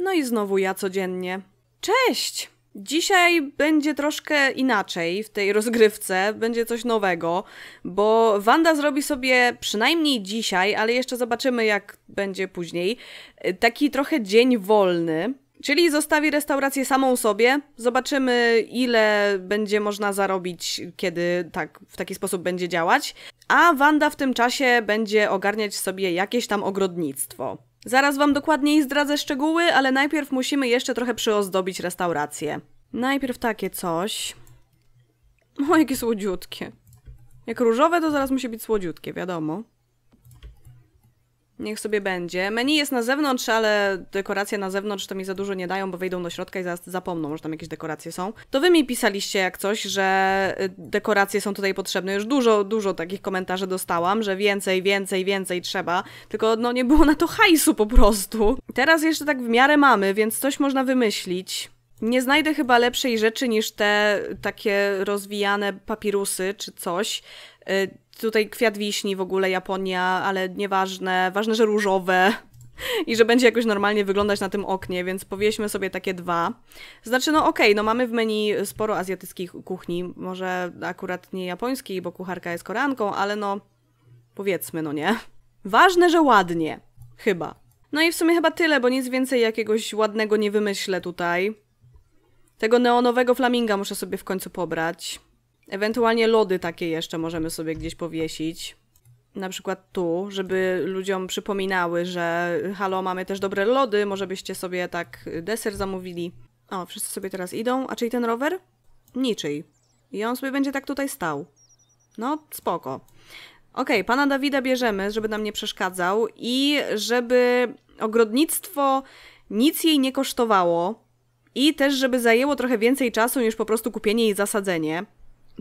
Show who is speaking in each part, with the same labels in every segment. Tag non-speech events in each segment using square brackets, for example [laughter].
Speaker 1: No i znowu ja codziennie. Cześć! Dzisiaj będzie troszkę inaczej w tej rozgrywce, będzie coś nowego, bo Wanda zrobi sobie przynajmniej dzisiaj, ale jeszcze zobaczymy jak będzie później, taki trochę dzień wolny. Czyli zostawi restaurację samą sobie, zobaczymy ile będzie można zarobić, kiedy tak w taki sposób będzie działać, a Wanda w tym czasie będzie ogarniać sobie jakieś tam ogrodnictwo. Zaraz wam dokładniej zdradzę szczegóły, ale najpierw musimy jeszcze trochę przyozdobić restaurację. Najpierw takie coś. O, jakie słodziutkie. Jak różowe, to zaraz musi być słodziutkie, wiadomo. Niech sobie będzie. Menu jest na zewnątrz, ale dekoracje na zewnątrz to mi za dużo nie dają, bo wejdą do środka i zaraz zapomną, że tam jakieś dekoracje są. To wy mi pisaliście jak coś, że y, dekoracje są tutaj potrzebne. Już dużo, dużo takich komentarzy dostałam, że więcej, więcej, więcej trzeba. Tylko no nie było na to hajsu po prostu. Teraz jeszcze tak w miarę mamy, więc coś można wymyślić. Nie znajdę chyba lepszej rzeczy niż te takie rozwijane papirusy czy coś y, tutaj kwiat wiśni w ogóle Japonia, ale nieważne, ważne, że różowe [laughs] i że będzie jakoś normalnie wyglądać na tym oknie, więc powieśmy sobie takie dwa. Znaczy, no okej, okay, no mamy w menu sporo azjatyckich kuchni, może akurat nie japońskiej, bo kucharka jest koreanką, ale no powiedzmy, no nie. Ważne, że ładnie. Chyba. No i w sumie chyba tyle, bo nic więcej jakiegoś ładnego nie wymyślę tutaj. Tego neonowego flaminga muszę sobie w końcu pobrać. Ewentualnie lody takie jeszcze możemy sobie gdzieś powiesić. Na przykład tu, żeby ludziom przypominały, że halo, mamy też dobre lody, może byście sobie tak deser zamówili. O, wszyscy sobie teraz idą. A czyli ten rower? Niczyj. I on sobie będzie tak tutaj stał. No, spoko. Okej, okay, pana Dawida bierzemy, żeby nam nie przeszkadzał i żeby ogrodnictwo nic jej nie kosztowało i też żeby zajęło trochę więcej czasu niż po prostu kupienie i zasadzenie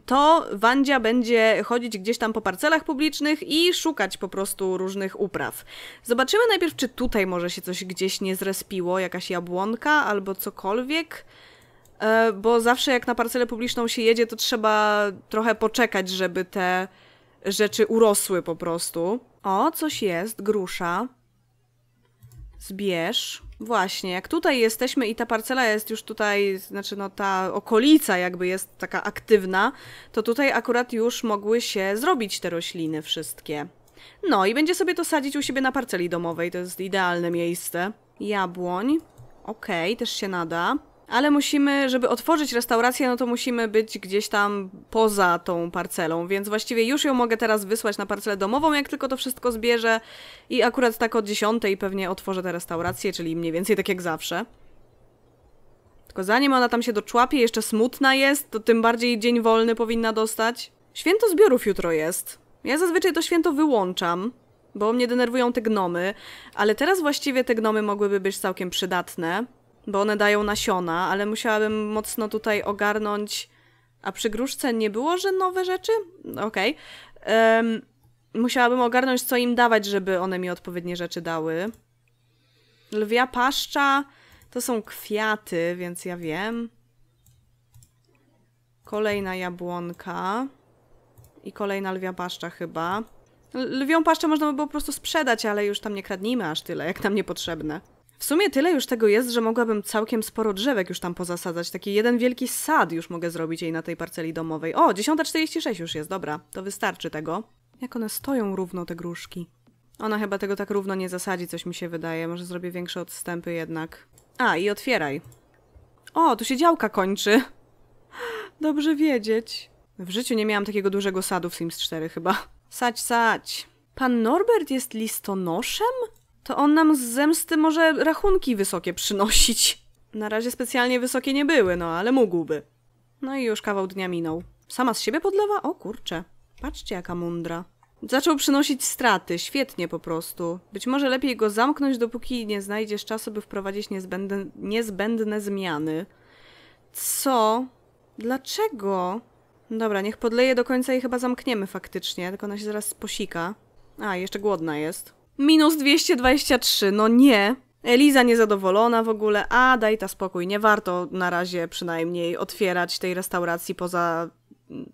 Speaker 1: to Wandzia będzie chodzić gdzieś tam po parcelach publicznych i szukać po prostu różnych upraw. Zobaczymy najpierw, czy tutaj może się coś gdzieś nie zrespiło, jakaś jabłonka albo cokolwiek e, bo zawsze jak na parcelę publiczną się jedzie, to trzeba trochę poczekać, żeby te rzeczy urosły po prostu. O, coś jest, grusza. Zbierz. Właśnie, jak tutaj jesteśmy i ta parcela jest już tutaj, znaczy no ta okolica jakby jest taka aktywna, to tutaj akurat już mogły się zrobić te rośliny wszystkie. No i będzie sobie to sadzić u siebie na parceli domowej, to jest idealne miejsce. Jabłoń. Okej, okay, też się nada ale musimy, żeby otworzyć restaurację, no to musimy być gdzieś tam poza tą parcelą, więc właściwie już ją mogę teraz wysłać na parcelę domową, jak tylko to wszystko zbierze i akurat tak o 10 pewnie otworzę tę restaurację, czyli mniej więcej tak jak zawsze. Tylko zanim ona tam się doczłapie, jeszcze smutna jest, to tym bardziej dzień wolny powinna dostać. Święto zbiorów jutro jest. Ja zazwyczaj to święto wyłączam, bo mnie denerwują te gnomy, ale teraz właściwie te gnomy mogłyby być całkiem przydatne bo one dają nasiona, ale musiałabym mocno tutaj ogarnąć. A przy gruszce nie było, że nowe rzeczy? Okej. Okay. Um, musiałabym ogarnąć, co im dawać, żeby one mi odpowiednie rzeczy dały. Lwia paszcza to są kwiaty, więc ja wiem. Kolejna jabłonka. I kolejna lwia paszcza chyba. Lwią paszczę można by było po prostu sprzedać, ale już tam nie kradnijmy aż tyle, jak nam niepotrzebne. W sumie tyle już tego jest, że mogłabym całkiem sporo drzewek już tam pozasadzać. Taki jeden wielki sad już mogę zrobić jej na tej parceli domowej. O, 10.46 już jest, dobra, to wystarczy tego. Jak one stoją równo, te gruszki. Ona chyba tego tak równo nie zasadzi, coś mi się wydaje. Może zrobię większe odstępy jednak. A, i otwieraj. O, tu się działka kończy. [laughs] Dobrze wiedzieć. W życiu nie miałam takiego dużego sadu w Sims 4 chyba. Sać, sać. Pan Norbert jest listonoszem? to on nam z zemsty może rachunki wysokie przynosić. Na razie specjalnie wysokie nie były, no ale mógłby. No i już kawał dnia minął. Sama z siebie podlewa? O kurcze. Patrzcie jaka mądra. Zaczął przynosić straty, świetnie po prostu. Być może lepiej go zamknąć, dopóki nie znajdziesz czasu, by wprowadzić niezbędne, niezbędne zmiany. Co? Dlaczego? Dobra, niech podleje do końca i chyba zamkniemy faktycznie, tylko ona się zaraz posika. A, jeszcze głodna jest. Minus 223, no nie. Eliza niezadowolona w ogóle, a daj ta spokój, nie warto na razie przynajmniej otwierać tej restauracji poza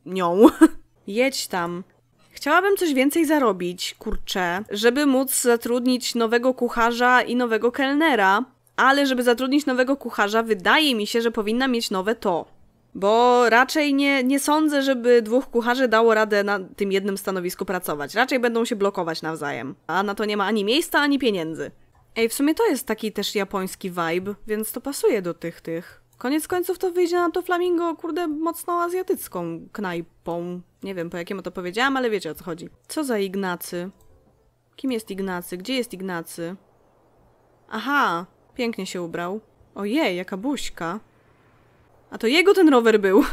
Speaker 1: nią. [laughs] Jedź tam. Chciałabym coś więcej zarobić, kurczę, żeby móc zatrudnić nowego kucharza i nowego kelnera, ale żeby zatrudnić nowego kucharza, wydaje mi się, że powinna mieć nowe to. Bo raczej nie, nie sądzę, żeby dwóch kucharzy dało radę na tym jednym stanowisku pracować. Raczej będą się blokować nawzajem. A na to nie ma ani miejsca, ani pieniędzy. Ej, w sumie to jest taki też japoński vibe, więc to pasuje do tych tych. Koniec końców to wyjdzie na to flamingo, kurde, mocno azjatycką knajpą. Nie wiem, po jakiemu to powiedziałam, ale wiecie o co chodzi. Co za Ignacy? Kim jest Ignacy? Gdzie jest Ignacy? Aha, pięknie się ubrał. Ojej, jaka buźka. A to jego ten rower był.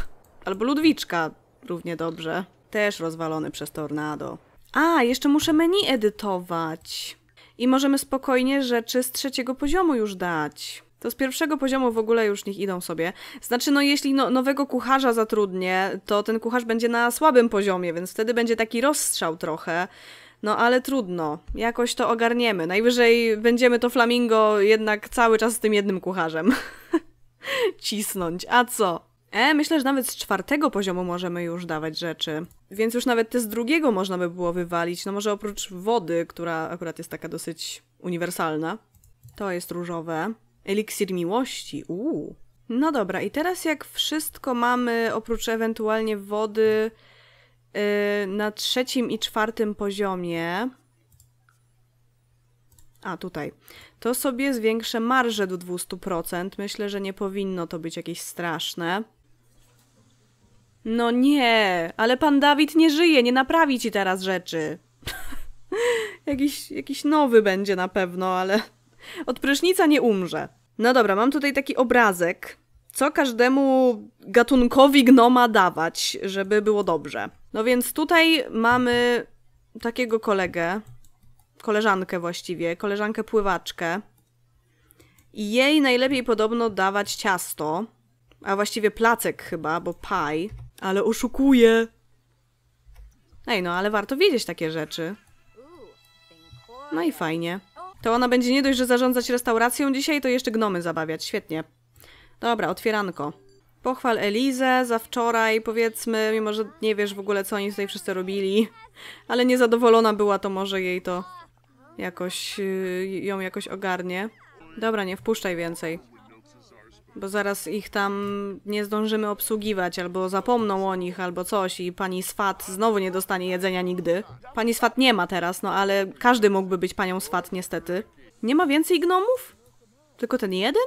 Speaker 1: Albo Ludwiczka, równie dobrze. Też rozwalony przez tornado. A, jeszcze muszę menu edytować. I możemy spokojnie rzeczy z trzeciego poziomu już dać. To z pierwszego poziomu w ogóle już niech idą sobie. Znaczy, no jeśli no, nowego kucharza zatrudnię, to ten kucharz będzie na słabym poziomie, więc wtedy będzie taki rozstrzał trochę. No ale trudno, jakoś to ogarniemy. Najwyżej będziemy to flamingo jednak cały czas z tym jednym kucharzem. [laughs] cisnąć. A co? E, myślę, że nawet z czwartego poziomu możemy już dawać rzeczy. Więc już nawet te z drugiego można by było wywalić. No może oprócz wody, która akurat jest taka dosyć uniwersalna. To jest różowe. Eliksir miłości. Uuu. No dobra, i teraz jak wszystko mamy oprócz ewentualnie wody yy, na trzecim i czwartym poziomie, a tutaj. To sobie zwiększę marżę do 200%. Myślę, że nie powinno to być jakieś straszne. No nie, ale pan Dawid nie żyje, nie naprawi ci teraz rzeczy. [laughs] jakiś, jakiś nowy będzie na pewno, ale [laughs] od prysznica nie umrze. No dobra, mam tutaj taki obrazek, co każdemu gatunkowi gnoma dawać, żeby było dobrze. No więc tutaj mamy takiego kolegę, koleżankę właściwie, koleżankę pływaczkę. I jej najlepiej podobno dawać ciasto, a właściwie placek chyba, bo pie, ale oszukuje. Ej, no ale warto wiedzieć takie rzeczy. No i fajnie. To ona będzie nie dość, że zarządzać restauracją dzisiaj, to jeszcze gnomy zabawiać. Świetnie. Dobra, otwieranko. Pochwal Elizę za wczoraj, powiedzmy, mimo że nie wiesz w ogóle, co oni tutaj wszyscy robili. Ale niezadowolona była, to może jej to jakoś y, ją jakoś ogarnie. Dobra, nie wpuszczaj więcej. Bo zaraz ich tam nie zdążymy obsługiwać, albo zapomną o nich, albo coś i pani Swat znowu nie dostanie jedzenia nigdy. Pani Swat nie ma teraz, no ale każdy mógłby być panią Swat niestety. Nie ma więcej gnomów? Tylko ten jeden?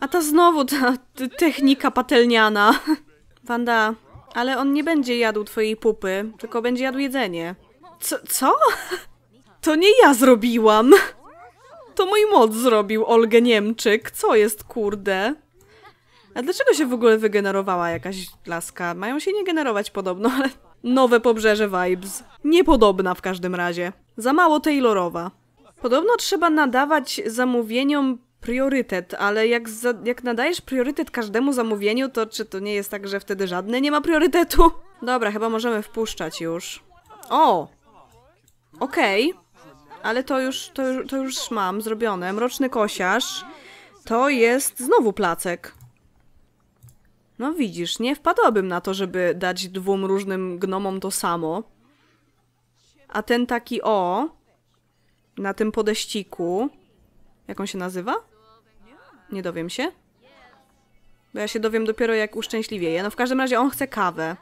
Speaker 1: A ta znowu ta technika patelniana. [laughs] Wanda, ale on nie będzie jadł twojej pupy, tylko będzie jadł jedzenie. Co? co? [laughs] To nie ja zrobiłam. To mój moc zrobił Olgę Niemczyk. Co jest, kurde? A dlaczego się w ogóle wygenerowała jakaś laska? Mają się nie generować podobno, ale... Nowe pobrzeże vibes. Niepodobna w każdym razie. Za mało Taylorowa. Podobno trzeba nadawać zamówieniom priorytet, ale jak, za, jak nadajesz priorytet każdemu zamówieniu, to czy to nie jest tak, że wtedy żadne nie ma priorytetu? Dobra, chyba możemy wpuszczać już. O! Okej. Okay ale to już, to, już, to już mam zrobione. Mroczny kosiarz. To jest znowu placek. No widzisz, nie wpadłabym na to, żeby dać dwóm różnym gnomom to samo. A ten taki o, na tym podeściku, jak on się nazywa? Nie dowiem się. Bo ja się dowiem dopiero jak uszczęśliwieje. No w każdym razie on chce kawę.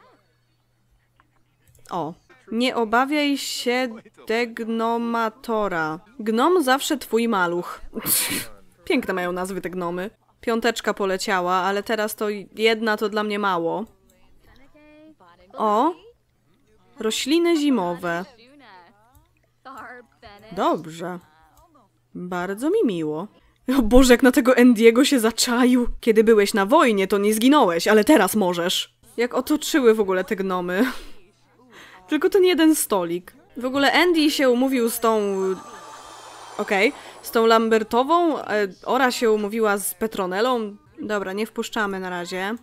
Speaker 1: O, nie obawiaj się degnomatora. Gnom zawsze twój maluch. [laughs] Piękne mają nazwy te gnomy. Piąteczka poleciała, ale teraz to jedna to dla mnie mało. O! Rośliny zimowe. Dobrze. Bardzo mi miło. O Boże, jak na tego Endiego się zaczaił. Kiedy byłeś na wojnie, to nie zginąłeś, ale teraz możesz. Jak otoczyły w ogóle te gnomy. Tylko ten jeden stolik. W ogóle Andy się umówił z tą... Okej. Okay. Z tą Lambertową. E, Ora się umówiła z Petronelą. Dobra, nie wpuszczamy na razie.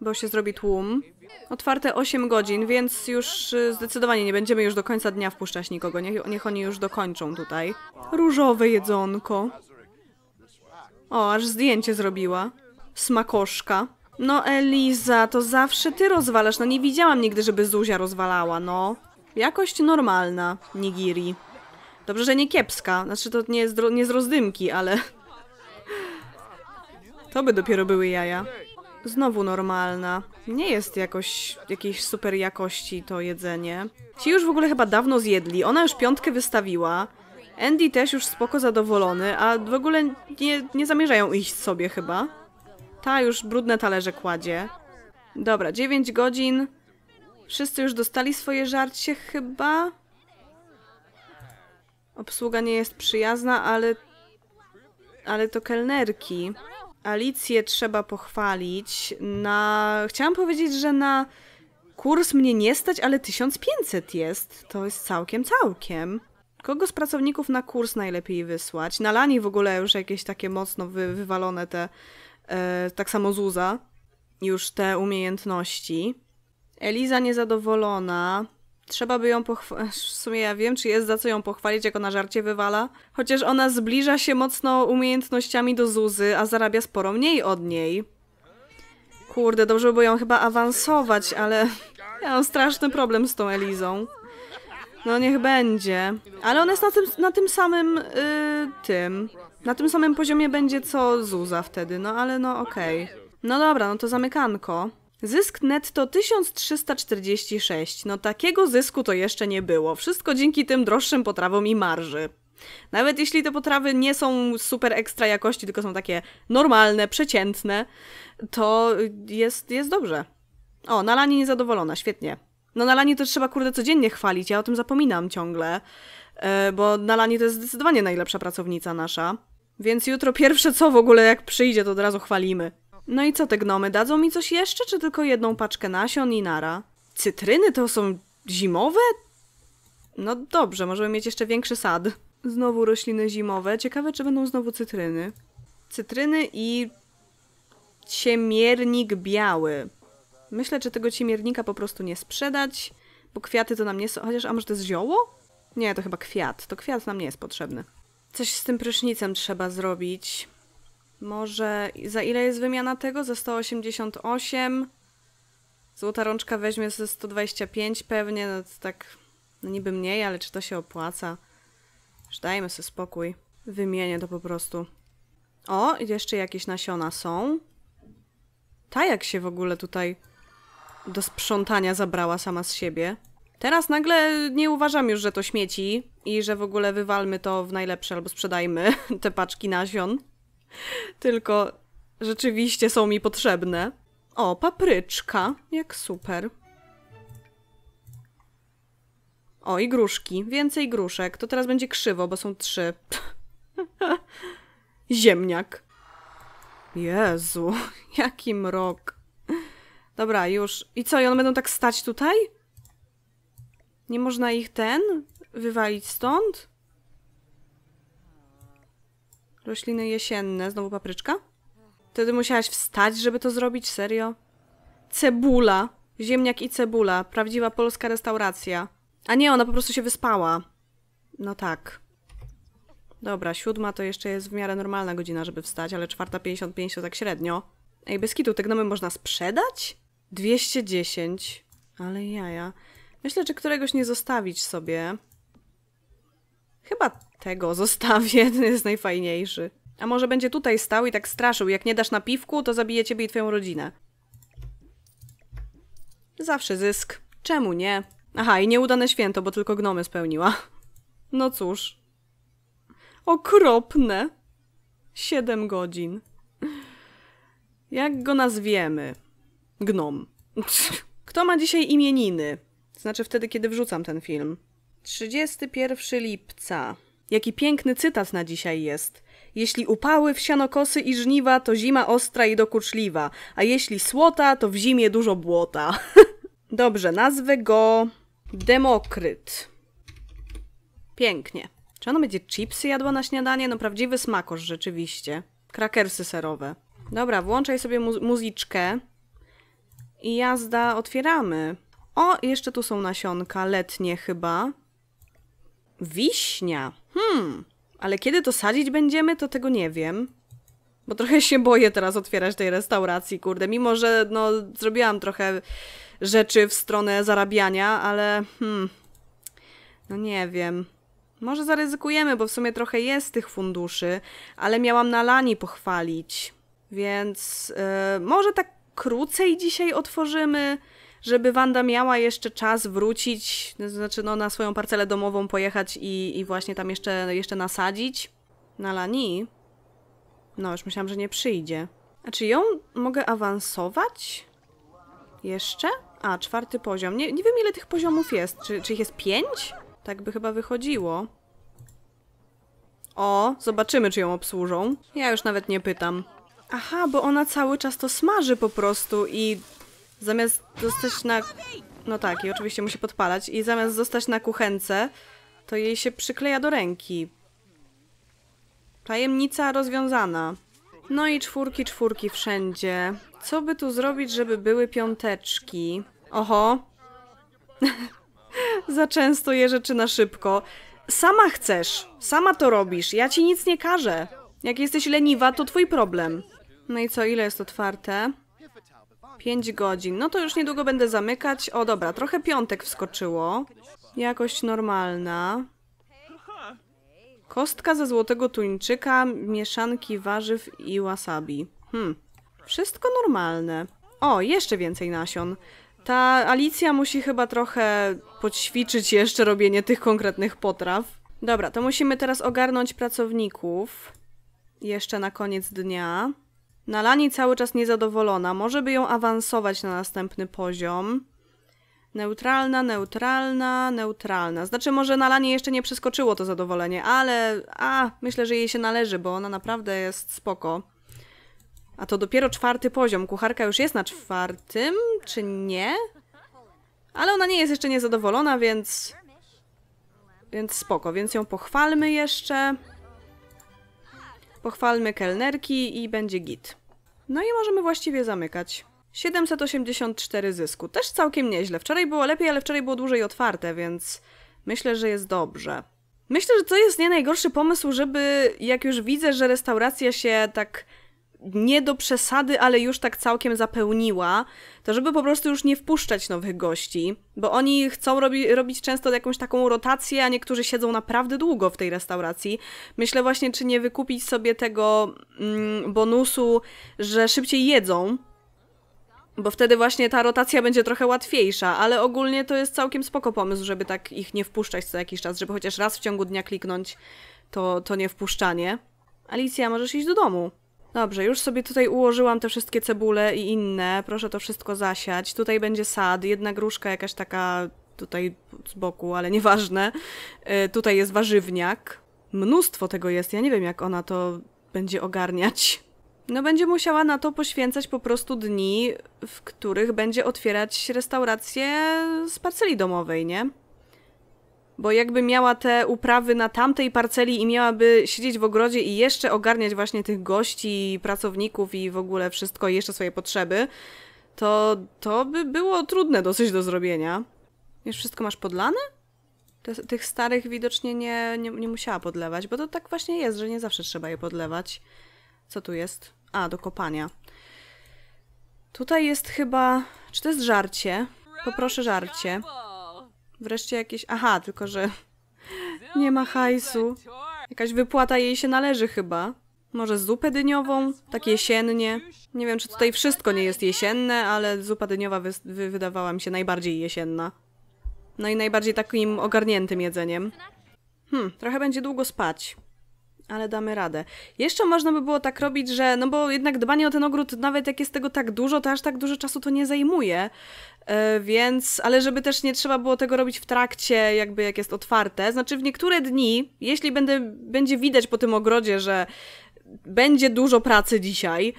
Speaker 1: Bo się zrobi tłum. Otwarte 8 godzin, więc już e, zdecydowanie nie będziemy już do końca dnia wpuszczać nikogo. Niech, niech oni już dokończą tutaj. Różowe jedzonko. O, aż zdjęcie zrobiła. Smakoszka. No Eliza, to zawsze ty rozwalasz. No nie widziałam nigdy, żeby Zuzia rozwalała, no. Jakość normalna, nigiri. Dobrze, że nie kiepska. Znaczy to nie z, nie z rozdymki, ale... [laughs] To by dopiero były jaja. Znowu normalna. Nie jest jakoś jakiejś super jakości to jedzenie. Ci już w ogóle chyba dawno zjedli. Ona już piątkę wystawiła. Andy też już spoko zadowolony, a w ogóle nie, nie zamierzają iść sobie chyba. Ta już brudne talerze kładzie. Dobra, 9 godzin. Wszyscy już dostali swoje żarcie chyba? Obsługa nie jest przyjazna, ale... Ale to kelnerki. Alicję trzeba pochwalić. Na... Chciałam powiedzieć, że na kurs mnie nie stać, ale 1500 jest. To jest całkiem, całkiem. Kogo z pracowników na kurs najlepiej wysłać? Na Lani w ogóle już jakieś takie mocno wy wywalone te E, tak samo Zuza, już te umiejętności. Eliza niezadowolona. Trzeba by ją pochwalić. W sumie ja wiem, czy jest za co ją pochwalić, jak ona żarcie wywala. Chociaż ona zbliża się mocno umiejętnościami do Zuzy, a zarabia sporo mniej od niej. Kurde, dobrze by było ją chyba awansować, ale ja mam straszny problem z tą Elizą. No niech będzie. Ale ona jest na tym, na tym samym yy, tym. Na tym samym poziomie będzie co Zuza wtedy, no ale no okej. Okay. No dobra, no to zamykanko. Zysk netto 1346. No takiego zysku to jeszcze nie było. Wszystko dzięki tym droższym potrawom i marży. Nawet jeśli te potrawy nie są super ekstra jakości, tylko są takie normalne, przeciętne, to jest, jest dobrze. O, Nalani niezadowolona, świetnie. No Nalani to trzeba kurde codziennie chwalić, ja o tym zapominam ciągle, e, bo Nalani to jest zdecydowanie najlepsza pracownica nasza. Więc jutro pierwsze co w ogóle jak przyjdzie, to od razu chwalimy. No i co te gnomy, dadzą mi coś jeszcze, czy tylko jedną paczkę nasion i nara? Cytryny to są zimowe? No dobrze, możemy mieć jeszcze większy sad. Znowu rośliny zimowe. Ciekawe, czy będą znowu cytryny. Cytryny i ciemiernik biały. Myślę, czy tego ciemiernika po prostu nie sprzedać, bo kwiaty to nam nie są... Chociaż, a może to jest zioło? Nie, to chyba kwiat. To kwiat nam nie jest potrzebny. Coś z tym prysznicem trzeba zrobić. Może za ile jest wymiana tego? Za 188. Złota rączka weźmie ze 125 pewnie, no to tak no niby mniej, ale czy to się opłaca? Już dajmy sobie spokój. Wymienię to po prostu. O, jeszcze jakieś nasiona są. Ta jak się w ogóle tutaj do sprzątania zabrała sama z siebie. Teraz nagle nie uważam już, że to śmieci, i że w ogóle wywalmy to w najlepsze albo sprzedajmy [laughs] te paczki nasion. Tylko rzeczywiście są mi potrzebne. O, papryczka. Jak super. O, i gruszki. Więcej gruszek. To teraz będzie krzywo, bo są trzy. [laughs] Ziemniak. Jezu, [laughs] jaki mrok. Dobra, już. I co, i one będą tak stać tutaj? Nie można ich ten? wywalić stąd. Rośliny jesienne, znowu papryczka. Wtedy musiałaś wstać, żeby to zrobić, serio? Cebula, ziemniak i cebula, prawdziwa polska restauracja. A nie, ona po prostu się wyspała. No tak. Dobra, siódma to jeszcze jest w miarę normalna godzina, żeby wstać, ale czwarta 55 to tak średnio. Ej, bez te gnomy można sprzedać? 210. Ale jaja. Myślę, czy któregoś nie zostawić sobie. Chyba tego zostawię, [laughs] ten jest najfajniejszy. A może będzie tutaj stał i tak straszył, jak nie dasz na piwku, to zabije ciebie i twoją rodzinę. Zawsze zysk. Czemu nie? Aha, i nieudane święto, bo tylko gnomy spełniła. [laughs] No cóż. Okropne. Siedem godzin. Jak go nazwiemy? Gnom. [laughs] Kto ma dzisiaj imieniny? Znaczy wtedy, kiedy wrzucam ten film. 31 lipca. Jaki piękny cytat na dzisiaj jest. Jeśli upały, wsianokosy i żniwa, to zima ostra i dokuczliwa, a jeśli słota, to w zimie dużo błota. [laughs] Dobrze, nazwę go Demokryt. Pięknie. Czy ono będzie chipsy jadła na śniadanie? No prawdziwy smakosz, rzeczywiście. Krakersy serowe. Dobra, włączaj sobie mu muzyczkę. I jazda, otwieramy. O, jeszcze tu są nasionka, letnie chyba. Wiśnia. Hmm, ale kiedy to sadzić będziemy, to tego nie wiem. Bo trochę się boję teraz otwierać tej restauracji, kurde. Mimo, że no, zrobiłam trochę rzeczy w stronę zarabiania, ale hmm, no nie wiem. Może zaryzykujemy, bo w sumie trochę jest tych funduszy, ale miałam na Lani pochwalić. Więc yy, może tak krócej dzisiaj otworzymy żeby Wanda miała jeszcze czas wrócić, znaczy no, na swoją parcelę domową pojechać i, i właśnie tam jeszcze, jeszcze nasadzić. Na no, Lani? No, już myślałam, że nie przyjdzie. A czy ją mogę awansować? Jeszcze? A, czwarty poziom. Nie, nie wiem, ile tych poziomów jest. Czy, czy ich jest pięć? Tak by chyba wychodziło. O, zobaczymy, czy ją obsłużą. Ja już nawet nie pytam. Aha, bo ona cały czas to smaży po prostu i Zamiast zostać na... No tak, i oczywiście musi podpalać. I zamiast zostać na kuchence, to jej się przykleja do ręki. Tajemnica rozwiązana. No i czwórki, czwórki wszędzie. Co by tu zrobić, żeby były piąteczki? Oho. [laughs] Za często je rzeczy na szybko. Sama chcesz. Sama to robisz. Ja ci nic nie każę. Jak jesteś leniwa, to twój problem. No i co, ile jest otwarte? 5 godzin. No to już niedługo będę zamykać. O dobra, trochę piątek wskoczyło. Jakość normalna. Kostka ze złotego tuńczyka, mieszanki warzyw i wasabi. Hmm. Wszystko normalne. O, jeszcze więcej nasion. Ta Alicja musi chyba trochę poćwiczyć jeszcze robienie tych konkretnych potraw. Dobra, to musimy teraz ogarnąć pracowników. Jeszcze na koniec dnia. Nalani cały czas niezadowolona, może by ją awansować na następny poziom. Neutralna, neutralna, neutralna. Znaczy może Nalanie jeszcze nie przeskoczyło to zadowolenie, ale a, myślę, że jej się należy, bo ona naprawdę jest spoko. A to dopiero czwarty poziom. Kucharka już jest na czwartym, czy nie? Ale ona nie jest jeszcze niezadowolona, więc... Więc spoko, więc ją pochwalmy jeszcze. Pochwalmy kelnerki i będzie git. No i możemy właściwie zamykać. 784 zysku. Też całkiem nieźle. Wczoraj było lepiej, ale wczoraj było dłużej otwarte, więc myślę, że jest dobrze. Myślę, że to jest nie najgorszy pomysł, żeby jak już widzę, że restauracja się tak nie do przesady, ale już tak całkiem zapełniła, to żeby po prostu już nie wpuszczać nowych gości, bo oni chcą robi, robić często jakąś taką rotację, a niektórzy siedzą naprawdę długo w tej restauracji. Myślę właśnie, czy nie wykupić sobie tego mm, bonusu, że szybciej jedzą, bo wtedy właśnie ta rotacja będzie trochę łatwiejsza, ale ogólnie to jest całkiem spoko pomysł, żeby tak ich nie wpuszczać co jakiś czas, żeby chociaż raz w ciągu dnia kliknąć to, to nie wpuszczanie. Alicja, możesz iść do domu. Dobrze, już sobie tutaj ułożyłam te wszystkie cebule i inne. Proszę to wszystko zasiać. Tutaj będzie sad, jedna gruszka jakaś taka tutaj z boku, ale nieważne. Y, tutaj jest warzywniak. Mnóstwo tego jest. Ja nie wiem, jak ona to będzie ogarniać. No będzie musiała na to poświęcać po prostu dni, w których będzie otwierać restaurację z parceli domowej, nie? Bo jakby miała te uprawy na tamtej parceli i miałaby siedzieć w ogrodzie i jeszcze ogarniać właśnie tych gości, pracowników i w ogóle wszystko, i jeszcze swoje potrzeby, to to by było trudne dosyć do zrobienia. Już wszystko masz podlane? tych starych widocznie nie, nie, nie musiała podlewać, bo to tak właśnie jest, że nie zawsze trzeba je podlewać. Co tu jest? A, do kopania. Tutaj jest chyba... Czy to jest żarcie? Poproszę żarcie. Wreszcie jakieś... Aha, tylko że [laughs] nie ma hajsu. Jakaś wypłata jej się należy chyba. Może zupę dyniową? Tak jesiennie. Nie wiem, czy tutaj wszystko nie jest jesienne, ale zupa dyniowa wy wy wydawała mi się najbardziej jesienna. No i najbardziej takim ogarniętym jedzeniem. Hmm, trochę będzie długo spać. Ale damy radę. Jeszcze można by było tak robić, że no bo jednak dbanie o ten ogród, nawet jak jest tego tak dużo, to aż tak dużo czasu to nie zajmuje. E, więc, ale żeby też nie trzeba było tego robić w trakcie, jakby jak jest otwarte. Znaczy, w niektóre dni, jeśli będę, będzie widać po tym ogrodzie, że będzie dużo pracy dzisiaj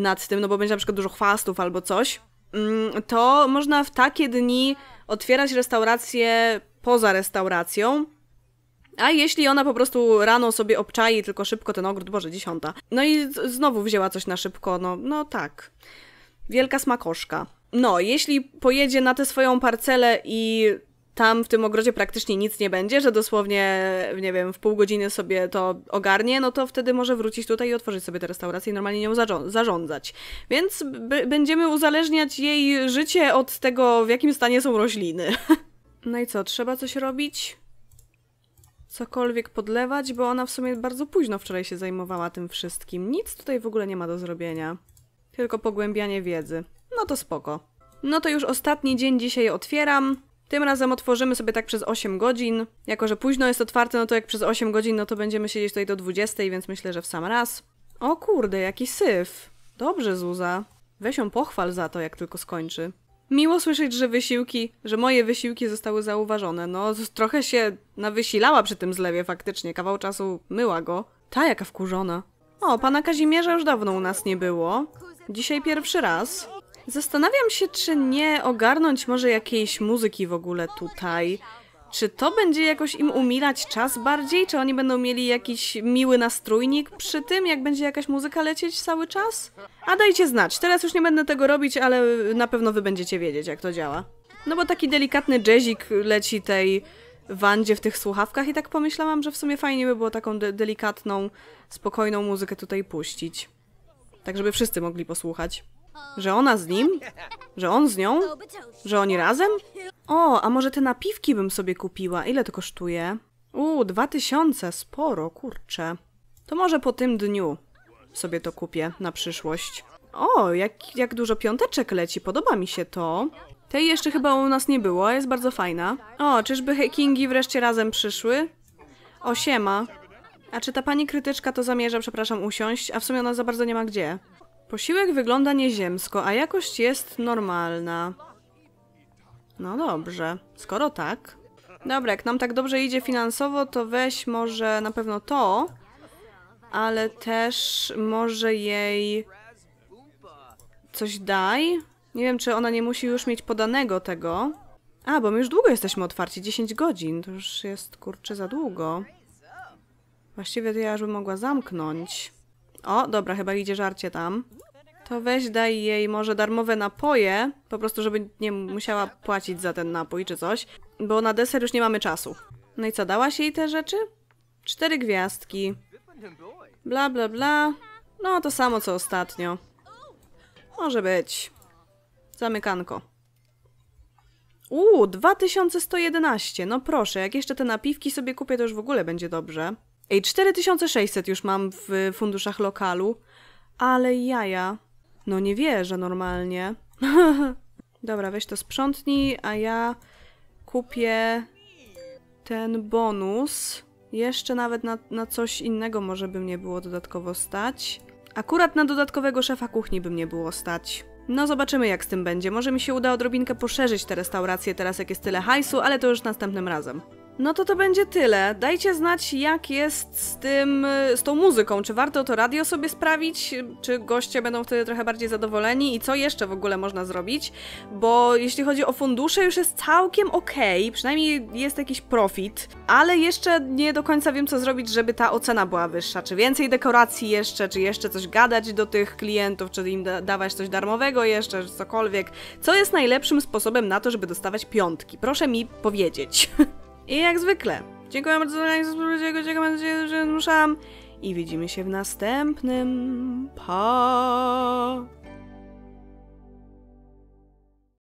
Speaker 1: nad tym, no bo będzie na przykład dużo chwastów albo coś, mm, to można w takie dni otwierać restaurację poza restauracją. A jeśli ona po prostu rano sobie obczai tylko szybko ten ogród, Boże, dziesiąta. No i znowu wzięła coś na szybko, no, no tak. Wielka smakoszka no, jeśli pojedzie na tę swoją parcelę i tam w tym ogrodzie praktycznie nic nie będzie, że dosłownie, nie wiem, w pół godziny sobie to ogarnie, no to wtedy może wrócić tutaj i otworzyć sobie tę restaurację i normalnie nią zarządzać. Więc będziemy uzależniać jej życie od tego, w jakim stanie są rośliny. [laughs] no i co, trzeba coś robić? Cokolwiek podlewać, bo ona w sumie bardzo późno wczoraj się zajmowała tym wszystkim. Nic tutaj w ogóle nie ma do zrobienia. Tylko pogłębianie wiedzy. No to spoko. No to już ostatni dzień dzisiaj otwieram. Tym razem otworzymy sobie tak przez 8 godzin. Jako, że późno jest otwarte, no to jak przez 8 godzin, no to będziemy siedzieć tutaj do 20, więc myślę, że w sam raz. O kurde, jaki syf. Dobrze, Zuza. Weź ją pochwal za to, jak tylko skończy. Miło słyszeć, że wysiłki, że moje wysiłki zostały zauważone. No, trochę się nawysilała przy tym zlewie faktycznie. Kawał czasu myła go. Ta, jaka wkurzona. O, pana Kazimierza już dawno u nas nie było. Dzisiaj pierwszy raz. Zastanawiam się, czy nie ogarnąć może jakiejś muzyki w ogóle tutaj. Czy to będzie jakoś im umilać czas bardziej? Czy oni będą mieli jakiś miły nastrójnik przy tym, jak będzie jakaś muzyka lecieć cały czas? A dajcie znać. Teraz już nie będę tego robić, ale na pewno wy będziecie wiedzieć, jak to działa. No bo taki delikatny jazzik leci tej Wandzie w tych słuchawkach i tak pomyślałam, że w sumie fajnie by było taką de delikatną, spokojną muzykę tutaj puścić. Tak, żeby wszyscy mogli posłuchać. Że ona z nim? Że on z nią? Że oni razem? O, a może te napiwki bym sobie kupiła? Ile to kosztuje? U, dwa tysiące, sporo, kurczę. To może po tym dniu sobie to kupię na przyszłość. O, jak, jak dużo piąteczek leci, podoba mi się to. Tej jeszcze chyba u nas nie było, jest bardzo fajna. O, czyżby hackingi wreszcie razem przyszły? O, siema. A czy ta pani krytyczka to zamierza, przepraszam, usiąść? A w sumie ona za bardzo nie ma gdzie. Posiłek wygląda nieziemsko, a jakość jest normalna. No dobrze, skoro tak. Dobra, jak nam tak dobrze idzie finansowo, to weź może na pewno to, ale też może jej coś daj. Nie wiem, czy ona nie musi już mieć podanego tego. A, bo my już długo jesteśmy otwarci, 10 godzin. To już jest, kurczę, za długo. Właściwie to ja już bym mogła zamknąć. O, dobra, chyba idzie żarcie tam. To weź daj jej może darmowe napoje, po prostu żeby nie musiała płacić za ten napój czy coś, bo na deser już nie mamy czasu. No i co, dałaś jej te rzeczy? Cztery gwiazdki. Bla, bla, bla. No, to samo co ostatnio. Może być. Zamykanko. Uuu, 2111. No proszę, jak jeszcze te napiwki sobie kupię, to już w ogóle będzie dobrze. Ej, 4600 już mam w funduszach lokalu, ale jaja. No nie wierzę normalnie. [laughs] Dobra, weź to sprzątnij, a ja kupię ten bonus. Jeszcze nawet na, na coś innego może by mnie było dodatkowo stać. Akurat na dodatkowego szefa kuchni by mnie było stać. No zobaczymy jak z tym będzie. Może mi się uda odrobinkę poszerzyć tę restaurację teraz jak jest tyle hajsu, ale to już następnym razem. No to to będzie tyle. Dajcie znać, jak jest z tym, z tą muzyką. Czy warto to radio sobie sprawić? Czy goście będą wtedy trochę bardziej zadowoleni? I co jeszcze w ogóle można zrobić? Bo jeśli chodzi o fundusze, już jest całkiem okej, okay. przynajmniej jest jakiś profit, ale jeszcze nie do końca wiem, co zrobić, żeby ta ocena była wyższa. Czy więcej dekoracji jeszcze, czy jeszcze coś gadać do tych klientów, czy im da dawać coś darmowego jeszcze, cokolwiek. Co jest najlepszym sposobem na to, żeby dostawać piątki? Proszę mi powiedzieć. [laughs] I jak zwykle, dziękuję bardzo za oglądanie, dziękuję, bardzo, nadzieję, że ruszam i widzimy się w następnym. Pa!